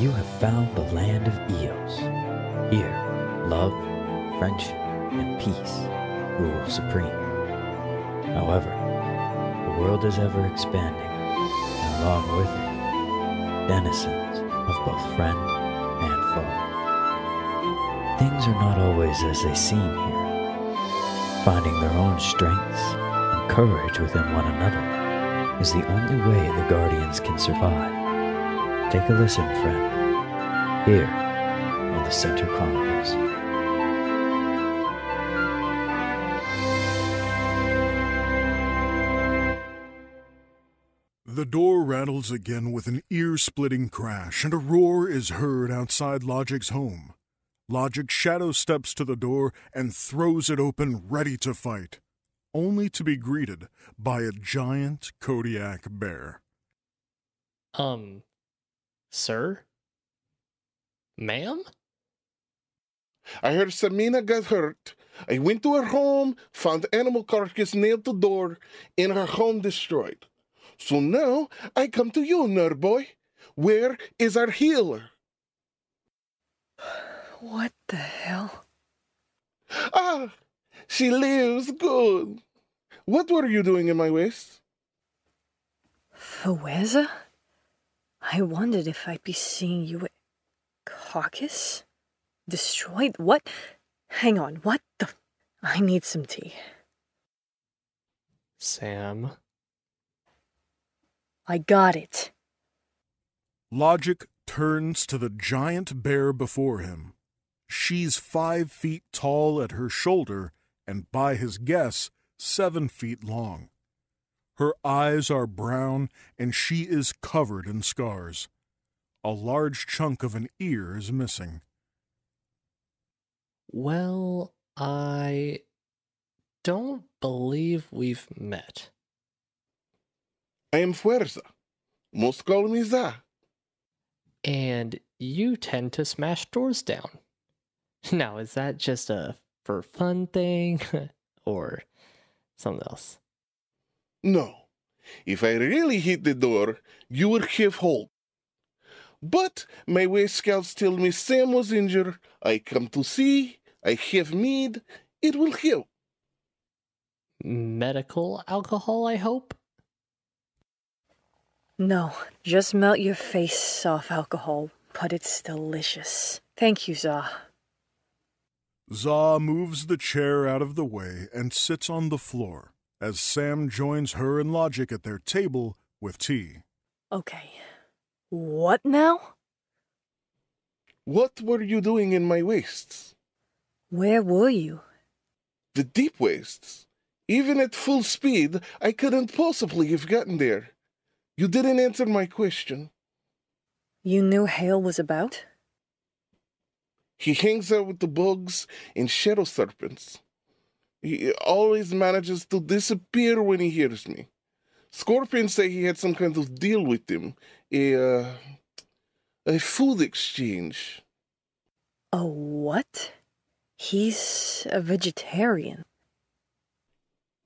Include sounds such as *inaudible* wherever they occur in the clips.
you have found the land of Eos. Here, love, friendship, and peace rule supreme. However, the world is ever expanding, and along with it, denizens of both friend and foe. Things are not always as they seem here. Finding their own strengths and courage within one another is the only way the Guardians can survive. Take a listen, friend, here on the Center Chronicles. The door rattles again with an ear splitting crash, and a roar is heard outside Logic's home. Logic shadow steps to the door and throws it open, ready to fight, only to be greeted by a giant Kodiak bear. Um, Sir? Ma'am? I heard Samina got hurt. I went to her home, found animal carcass nailed to door, and her home destroyed. So now I come to you, nerd boy. Where is our healer? *sighs* What the hell? Ah, she lives good. What were you doing in my waist? Faweza? I wondered if I'd be seeing you at Caucus? Destroyed? What? Hang on, what the? I need some tea. Sam. I got it. Logic turns to the giant bear before him. She's five feet tall at her shoulder and, by his guess, seven feet long. Her eyes are brown, and she is covered in scars. A large chunk of an ear is missing. Well, I don't believe we've met. I am Fuerza. Most call me Za. And you tend to smash doors down. Now, is that just a for fun thing *laughs* or something else? No, if I really hit the door, you would have hold. But my way scouts tell me Sam was injured. I come to see. I have mead. It will help. Medical alcohol, I hope? No, just melt your face off alcohol, but it's delicious. Thank you, Zah. Zah moves the chair out of the way and sits on the floor as Sam joins her and Logic at their table with tea. Okay. What now? What were you doing in my wastes? Where were you? The deep wastes. Even at full speed, I couldn't possibly have gotten there. You didn't answer my question. You knew Hale was about? He hangs out with the bugs and shadow serpents. He always manages to disappear when he hears me. Scorpions say he had some kind of deal with him, a uh, a food exchange. A what? He's a vegetarian.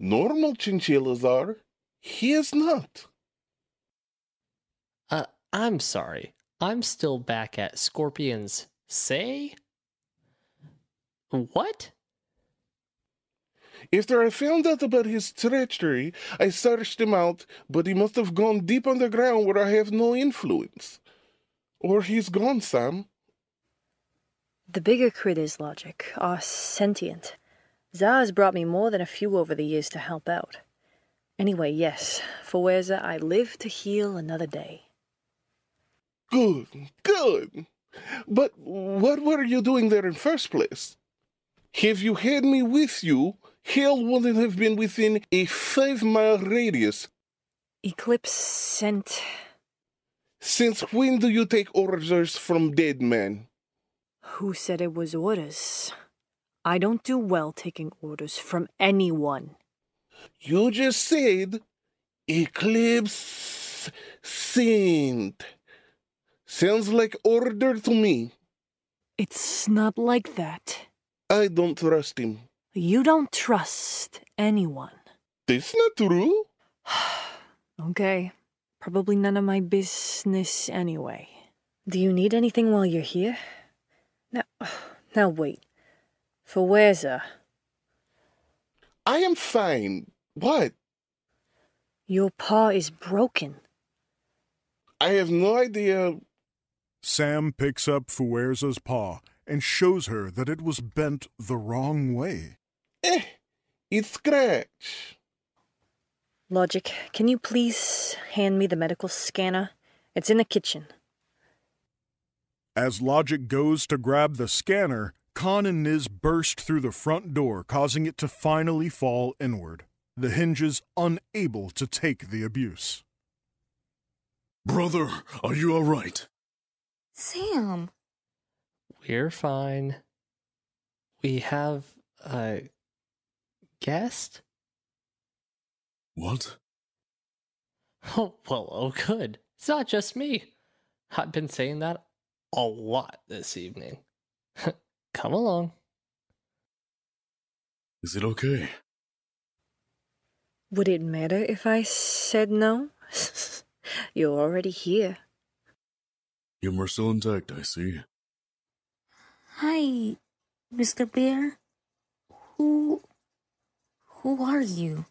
Normal chinchillas are. He is not. Uh, I'm sorry. I'm still back at Scorpion's say? What? After I found out about his treachery, I searched him out, but he must have gone deep underground where I have no influence. Or he's gone, Sam. The bigger critters, Logic, are ah, sentient. Za's brought me more than a few over the years to help out. Anyway, yes, for Weza, I live to heal another day. Good, good. But what were you doing there in first place? Have you had me with you, hell wouldn't have been within a five-mile radius. Eclipse sent. Since when do you take orders from dead men? Who said it was orders? I don't do well taking orders from anyone. You just said Eclipse sent. Sounds like order to me. It's not like that. I don't trust him. You don't trust anyone. That's not true. *sighs* okay. Probably none of my business anyway. Do you need anything while you're here? Now, *sighs* now wait. For Werza. I am fine. What? Your paw is broken. I have no idea. Sam picks up Fuerza's paw and shows her that it was bent the wrong way. Eh, it's scratch. Logic, can you please hand me the medical scanner? It's in the kitchen. As Logic goes to grab the scanner, Khan and Niz burst through the front door, causing it to finally fall inward, the hinges unable to take the abuse. Brother, are you alright? Sam, we're fine. We have a guest? What? Oh, *laughs* well, oh, good. It's not just me. I've been saying that a lot this evening. *laughs* Come along. Is it okay? Would it matter if I said no? *laughs* You're already here. You're still intact, I see. Hi, Mr. Bear. Who. Who are you?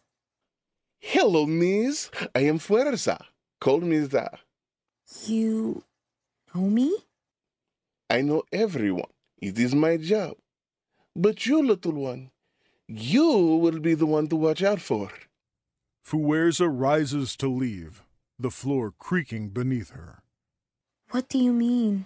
Hello, miss. I am Fuerza. Call me that. You know me? I know everyone. It is my job. But you, little one, you will be the one to watch out for. Fuerza rises to leave, the floor creaking beneath her. What do you mean?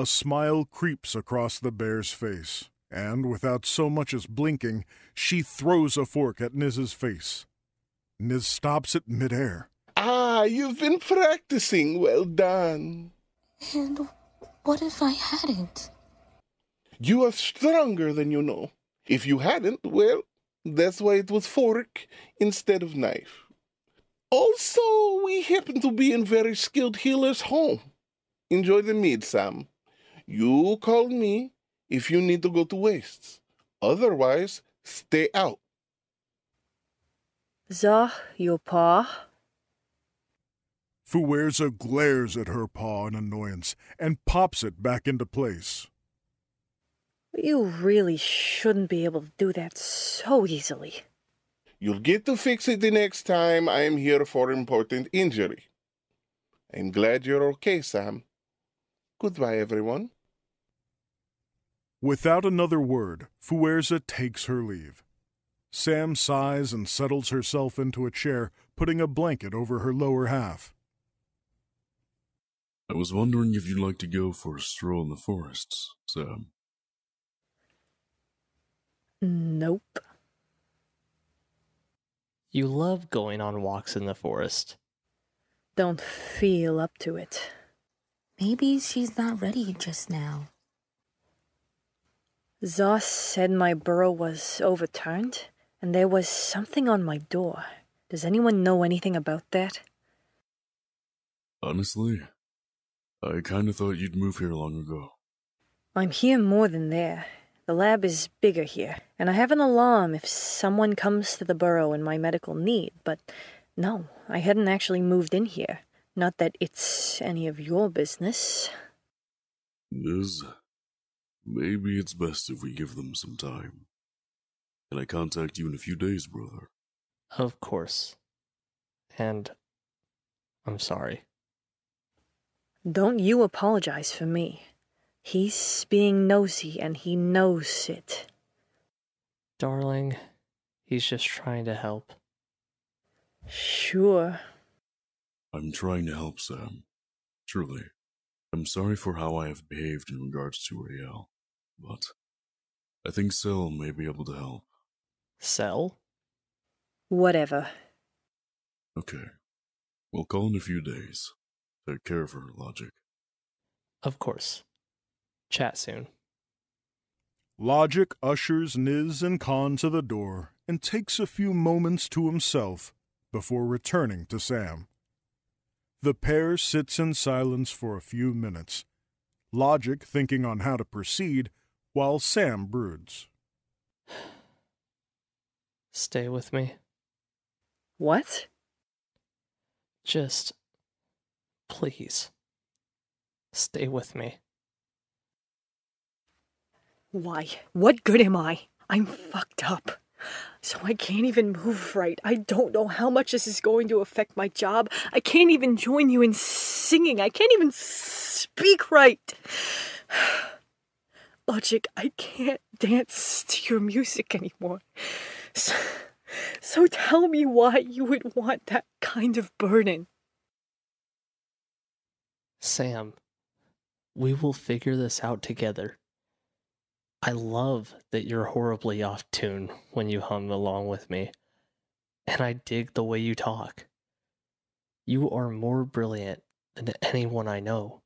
A smile creeps across the bear's face, and without so much as blinking, she throws a fork at Niz's face. Niz stops at midair. Ah, you've been practicing. Well done. And what if I hadn't? You are stronger than you know. If you hadn't, well, that's why it was fork instead of knife. Also, we happen to be in very skilled healer's home. Enjoy the mead, Sam. You call me if you need to go to waste. Otherwise, stay out. Zah, your paw? Fuerza glares at her paw in annoyance and pops it back into place. You really shouldn't be able to do that so easily. You'll get to fix it the next time I am here for important injury. I'm glad you're okay, Sam. Goodbye, everyone. Without another word, Fuerza takes her leave. Sam sighs and settles herself into a chair, putting a blanket over her lower half. I was wondering if you'd like to go for a stroll in the forests, Sam. Nope. You love going on walks in the forest. Don't feel up to it. Maybe she's not ready just now. Zoss said my burrow was overturned, and there was something on my door. Does anyone know anything about that? Honestly, I kinda thought you'd move here long ago. I'm here more than there. The lab is bigger here, and I have an alarm if someone comes to the burrow in my medical need, but no, I hadn't actually moved in here. Not that it's any of your business. Is Maybe it's best if we give them some time. Can I contact you in a few days, brother? Of course. And I'm sorry. Don't you apologize for me. He's being nosy and he knows it. Darling, he's just trying to help. Sure. I'm trying to help, Sam. Truly. I'm sorry for how I have behaved in regards to Riel but I think Cell may be able to help. Cell? Whatever. Okay. We'll call in a few days. Take care of her, Logic. Of course. Chat soon. Logic ushers Niz and Khan to the door and takes a few moments to himself before returning to Sam. The pair sits in silence for a few minutes, Logic thinking on how to proceed while Sam broods. Stay with me. What? Just please stay with me. Why? What good am I? I'm fucked up. So I can't even move right. I don't know how much this is going to affect my job. I can't even join you in singing. I can't even speak right. *sighs* logic, I can't dance *laughs* to your music anymore. So, so tell me why you would want that kind of burden. Sam, we will figure this out together. I love that you're horribly off tune when you hum along with me, and I dig the way you talk. You are more brilliant than anyone I know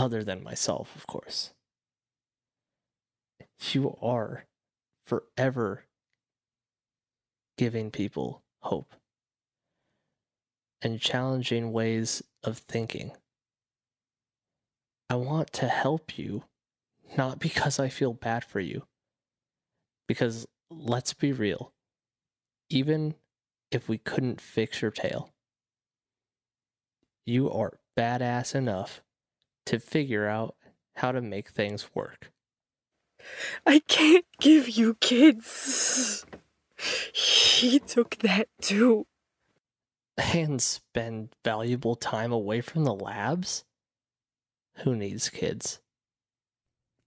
other than myself, of course. You are forever giving people hope and challenging ways of thinking. I want to help you, not because I feel bad for you. Because let's be real, even if we couldn't fix your tail, you are badass enough to figure out how to make things work. I can't give you kids. He took that too. And spend valuable time away from the labs? Who needs kids?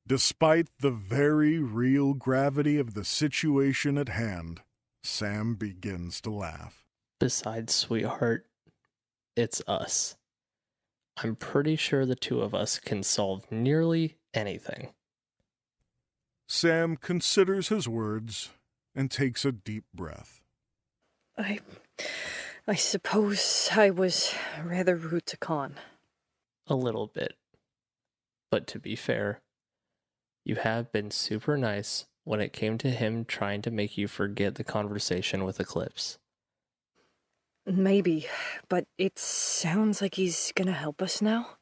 Despite the very real gravity of the situation at hand, Sam begins to laugh. Besides, sweetheart, it's us. I'm pretty sure the two of us can solve nearly anything. Sam considers his words and takes a deep breath. I. I suppose I was rather rude to Con. A little bit. But to be fair, you have been super nice when it came to him trying to make you forget the conversation with Eclipse. Maybe, but it sounds like he's gonna help us now.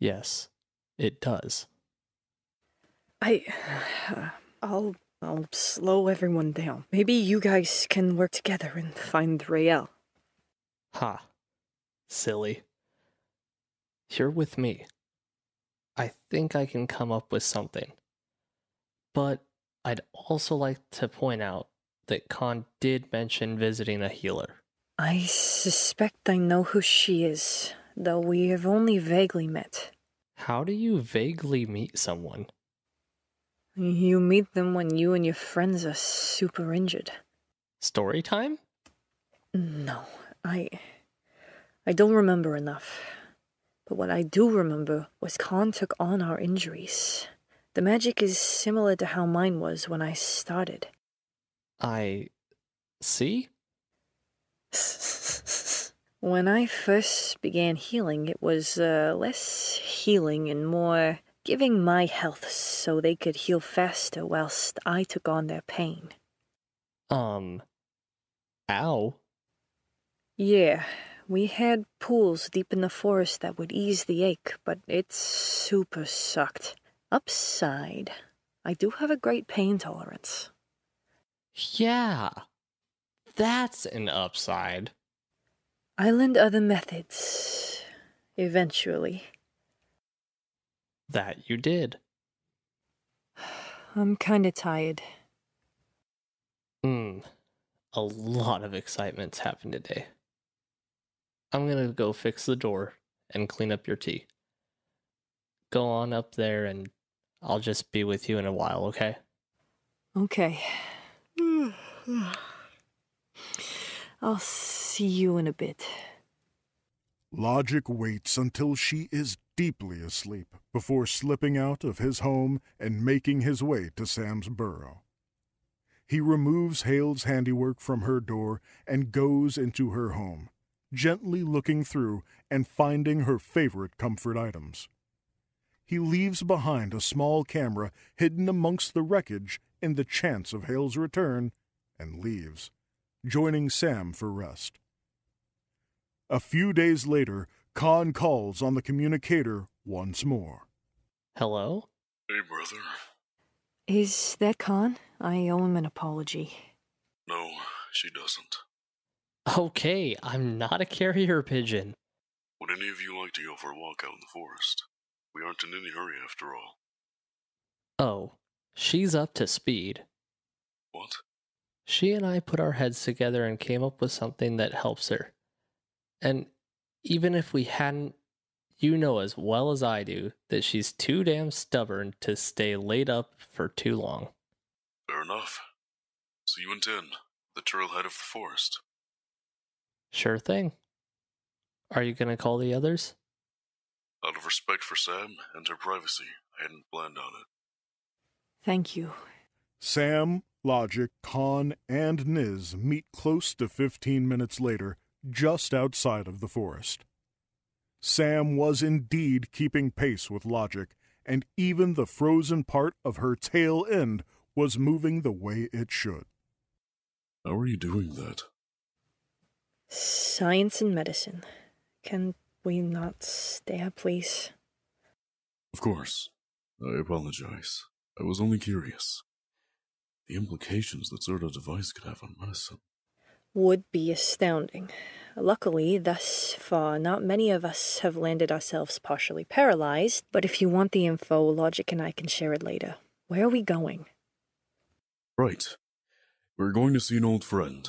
Yes, it does. I. I'll. I'll slow everyone down. Maybe you guys can work together and find Rael. Ha. Silly. You're with me. I think I can come up with something. But I'd also like to point out that Khan did mention visiting a healer. I suspect I know who she is, though we have only vaguely met. How do you vaguely meet someone? You meet them when you and your friends are super injured. Story time? No, I. I don't remember enough. But what I do remember was Khan took on our injuries. The magic is similar to how mine was when I started. I see. *laughs* When I first began healing, it was uh, less healing and more giving my health so they could heal faster whilst I took on their pain. Um, ow. Yeah, we had pools deep in the forest that would ease the ache, but it super sucked. Upside, I do have a great pain tolerance. Yeah. That's an upside. I learned other methods. Eventually. That you did. *sighs* I'm kinda tired. Hmm. A lot of excitement's happened today. I'm gonna go fix the door and clean up your tea. Go on up there and I'll just be with you in a while, okay? Okay. I'll see you in a bit. Logic waits until she is deeply asleep before slipping out of his home and making his way to Sam's burrow. He removes Hale's handiwork from her door and goes into her home, gently looking through and finding her favorite comfort items he leaves behind a small camera hidden amongst the wreckage in the chance of Hale's return and leaves, joining Sam for rest. A few days later, Khan calls on the communicator once more. Hello? Hey, brother. Is that Khan? I owe him an apology. No, she doesn't. Okay, I'm not a carrier pigeon. Would any of you like to go for a walk out in the forest? We aren't in any hurry after all. Oh, she's up to speed. What? She and I put our heads together and came up with something that helps her. And even if we hadn't, you know as well as I do that she's too damn stubborn to stay laid up for too long. Fair enough. So you intend the trailhead of the forest? Sure thing. Are you going to call the others? Out of respect for Sam and her privacy, I hadn't planned on it. Thank you. Sam, Logic, Con, and Niz meet close to 15 minutes later, just outside of the forest. Sam was indeed keeping pace with Logic, and even the frozen part of her tail end was moving the way it should. How are you doing that? Science and medicine. Can we not stay, please? Of course. I apologize. I was only curious. The implications that of device could have on medicine would be astounding. Luckily, thus far, not many of us have landed ourselves partially paralyzed, but if you want the info, Logic and I can share it later. Where are we going? Right. We're going to see an old friend.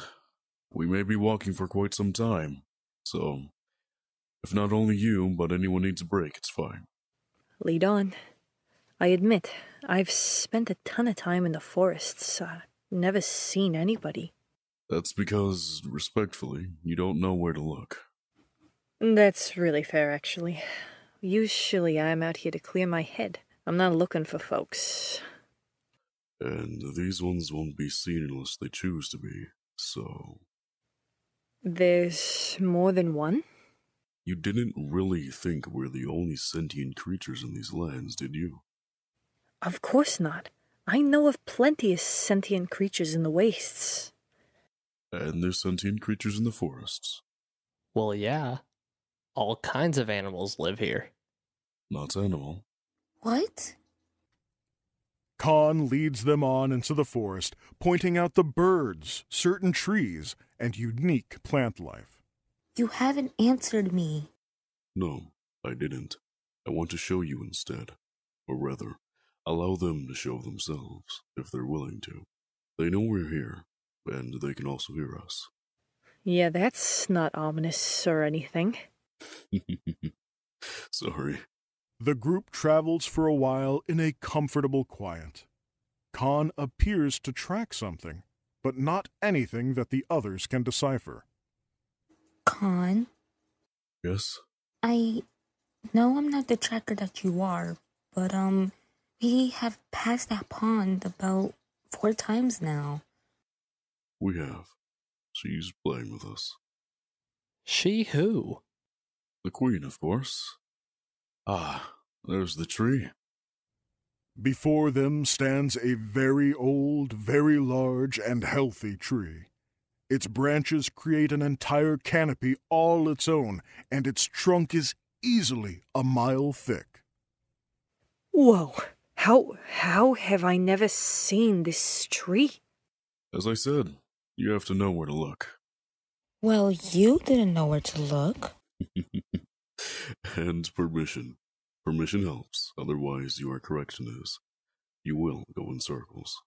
We may be walking for quite some time, so if not only you, but anyone needs a break, it's fine. Lead on. I admit, I've spent a ton of time in the forests. I've never seen anybody. That's because, respectfully, you don't know where to look. That's really fair, actually. Usually I'm out here to clear my head. I'm not looking for folks. And these ones won't be seen unless they choose to be, so. There's more than one? You didn't really think we're the only sentient creatures in these lands, did you? Of course not. I know of plenty of sentient creatures in the wastes. And there's sentient creatures in the forests. Well, yeah. All kinds of animals live here. Not animal. What? Khan leads them on into the forest, pointing out the birds, certain trees, and unique plant life. You haven't answered me. No, I didn't. I want to show you instead. Or rather, allow them to show themselves, if they're willing to. They know we're here, and they can also hear us. Yeah, that's not ominous or anything. *laughs* Sorry. The group travels for a while in a comfortable quiet. Khan appears to track something, but not anything that the others can decipher. Con, Yes. I know I'm not the tracker that you are, but um, we have passed that pond about four times now. We have. She's playing with us. She who? The queen, of course. Ah, there's the tree. Before them stands a very old, very large, and healthy tree. Its branches create an entire canopy all its own, and its trunk is easily a mile thick. Whoa! How how have I never seen this tree? As I said, you have to know where to look. Well, you didn't know where to look. *laughs* *laughs* and permission. Permission helps, otherwise you are correct, Inez. You will go in circles.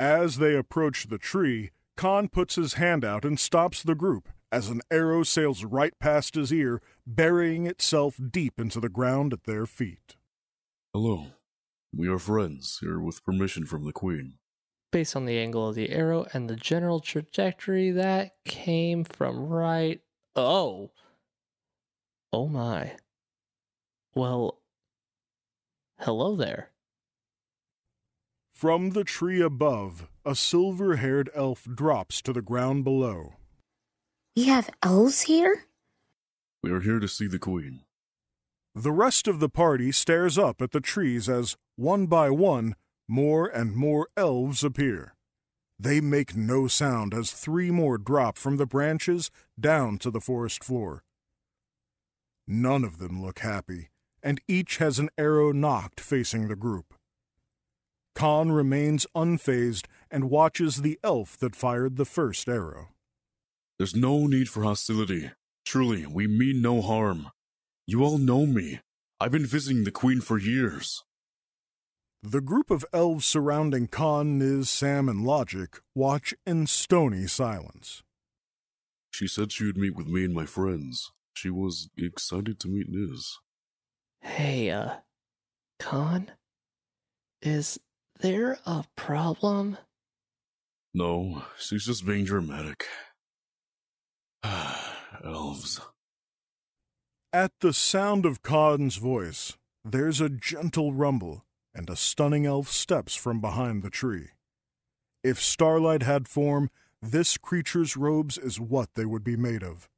As they approach the tree, Khan puts his hand out and stops the group as an arrow sails right past his ear, burying itself deep into the ground at their feet. Hello. We are friends, here with permission from the Queen. Based on the angle of the arrow and the general trajectory, that came from right. Oh! Oh my. Well, hello there. From the tree above, a silver haired elf drops to the ground below. We have elves here? We are here to see the queen. The rest of the party stares up at the trees as, one by one, more and more elves appear. They make no sound as three more drop from the branches down to the forest floor. None of them look happy, and each has an arrow knocked facing the group. Khan remains unfazed and watches the elf that fired the first arrow. There's no need for hostility. Truly, we mean no harm. You all know me. I've been visiting the queen for years. The group of elves surrounding Khan, Niz, Sam, and Logic watch in stony silence. She said she would meet with me and my friends. She was excited to meet Niz. Hey, uh, Khan? Is there a problem? No, she's just being dramatic. *sighs* Elves. At the sound of Khan's voice, there's a gentle rumble, and a stunning elf steps from behind the tree. If Starlight had form, this creature's robes is what they would be made of.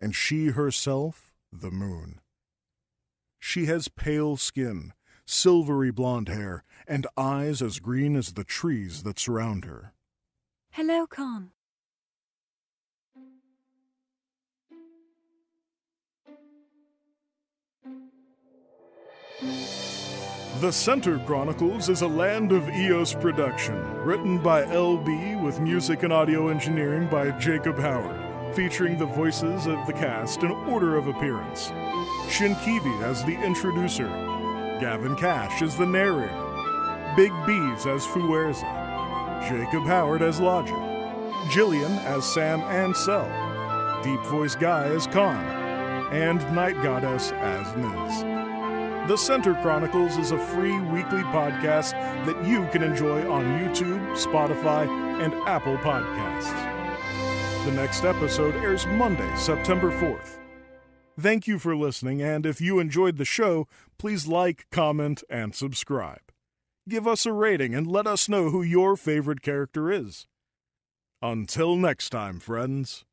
And she herself, the moon. She has pale skin, silvery blonde hair, and eyes as green as the trees that surround her. Hello, Con. The Center Chronicles is a Land of Eos production, written by LB with music and audio engineering by Jacob Howard featuring the voices of the cast in order of appearance. Shinkibi as the introducer, Gavin Cash is the narrator, Big Bees as Fuerza, Jacob Howard as Lodger, Jillian as Sam Ansell, Deep Voice Guy as Khan, and Night Goddess as Niz. The Center Chronicles is a free weekly podcast that you can enjoy on YouTube, Spotify, and Apple Podcasts. The next episode airs Monday, September 4th. Thank you for listening, and if you enjoyed the show, please like, comment, and subscribe. Give us a rating and let us know who your favorite character is. Until next time, friends.